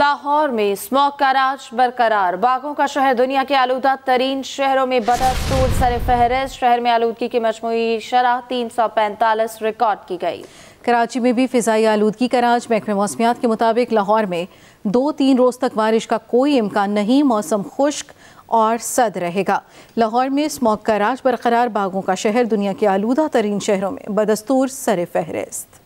लाहौर में स्मॉग का राज बरकरार बागों का शहर दुनिया के आलूदा तरीन शहरों में बदस्तूर सर फहरिस्त शहर में आलूदगी की मजमू शरह तीन सौ पैंतालीस रिकॉर्ड की गई कराची में भी फिजाई आलूदगी का राज महकमे मौसमियात के मुताबिक लाहौर में दो तीन रोज़ तक बारिश का कोई इम्कान नहीं मौसम खुश्क और सद रहेगा लाहौर में स्मॉग का राज बरकरार बागों का शहर दुनिया के आलूदा तरीन शहरों में बदस्तूर सर फहरिस्त